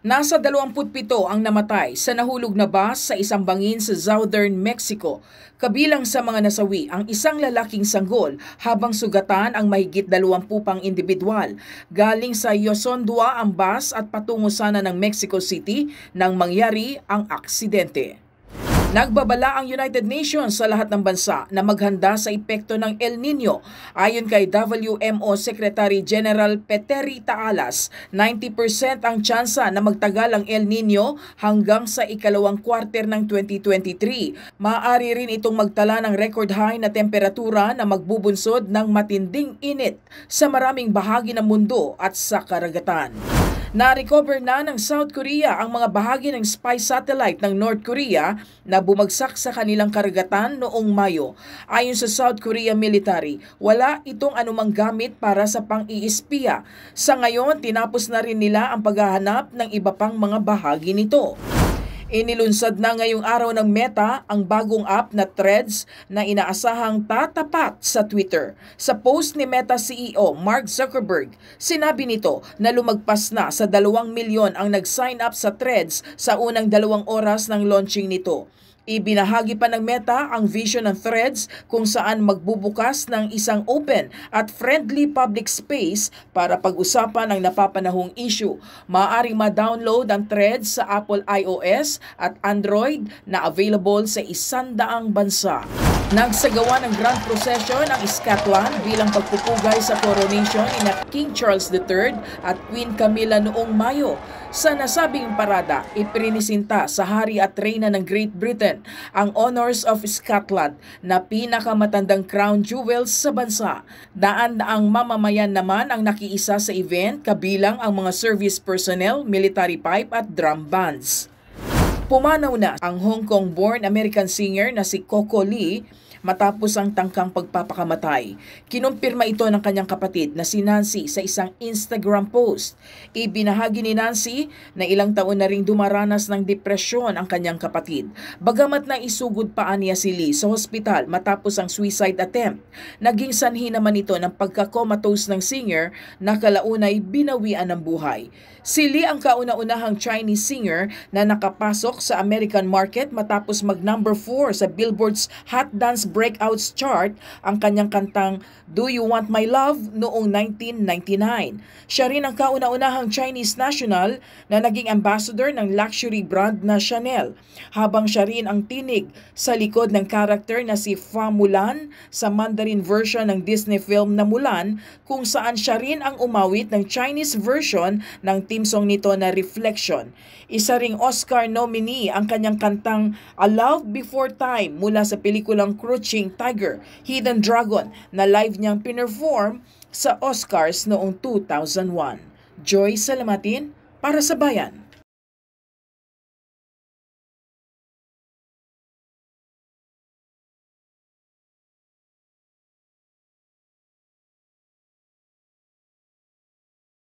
Nasa 27 ang namatay sa nahulog na bus sa isang bangin sa southern Mexico. Kabilang sa mga nasawi ang isang lalaking sanggol habang sugatan ang mahigit 20 pang individual. Galing sa Yosondua ang bus at patungo sana ng Mexico City nang mangyari ang aksidente. Nagbabala ang United Nations sa lahat ng bansa na maghanda sa epekto ng El Nino. Ayon kay WMO Secretary General Peteri Taalas, 90% ang tsansa na magtagal ang El Nino hanggang sa ikalawang quarter ng 2023. Maaari rin itong magtala ng record high na temperatura na magbubunsod ng matinding init sa maraming bahagi ng mundo at sa karagatan. Na-recover na ng South Korea ang mga bahagi ng spy satellite ng North Korea na bumagsak sa kanilang karagatan noong Mayo. Ayon sa South Korea military, wala itong anumang gamit para sa pang-iispiya. Sa ngayon, tinapos na rin nila ang paghahanap ng iba pang mga bahagi nito. Inilunsad na ngayong araw ng Meta ang bagong app na Threads na inaasahang tatapat sa Twitter. Sa post ni Meta CEO Mark Zuckerberg, sinabi nito na lumagpas na sa 2 milyon ang nag-sign up sa Threads sa unang dalawang oras ng launching nito. Ibinahagi pa ng Meta ang vision ng Threads kung saan magbubukas ng isang open at friendly public space para pag-usapan ang napapanahong issue. Maaring ma-download ang Threads sa Apple iOS at Android na available sa isandaang bansa. Nagsagawa ng grand procession ang Scotland bilang pagpupugay sa coronation ni King Charles III at Queen Camilla noong Mayo. Sa nasabing parada, iprinisinta sa hari at reyna ng Great Britain ang Honors of Scotland na pinakamatandang crown jewels sa bansa. Daan-daang mamamayan naman ang nakiisa sa event kabilang ang mga service personnel, military pipe at drum bands. Pumanaw na ang Hong Kong-born American singer na si Coco Lee matapos ang tangkang pagpapakamatay. Kinumpirma ito ng kanyang kapatid na si Nancy sa isang Instagram post. Ibinahagi ni Nancy na ilang taon na ring dumaranas ng depresyon ang kanyang kapatid. Bagamat na isugod pa niya si Lee sa hospital matapos ang suicide attempt, naging sanhi naman ito ng pagkakomatose ng singer na kalaunay binawian ng buhay. Si Lee ang kauna-unahang Chinese singer na nakapasok sa American market matapos mag number 4 sa Billboard's Hot Dance breakouts chart ang kanyang kantang Do You Want My Love noong 1999. Siya rin ang kauna-unahang Chinese national na naging ambassador ng luxury brand na Chanel, habang siya rin ang tinig sa likod ng karakter na si Fa Mulan sa Mandarin version ng Disney film na Mulan kung saan siya rin ang umawit ng Chinese version ng theme song nito na Reflection. Isa ring Oscar nominee ang kanyang kantang A Love Before Time mula sa pelikulang Cruise Crouching Tiger, Hidden Dragon na live niyang pinerform sa Oscars noong 2001. Joy Salamatin para sa Bayan.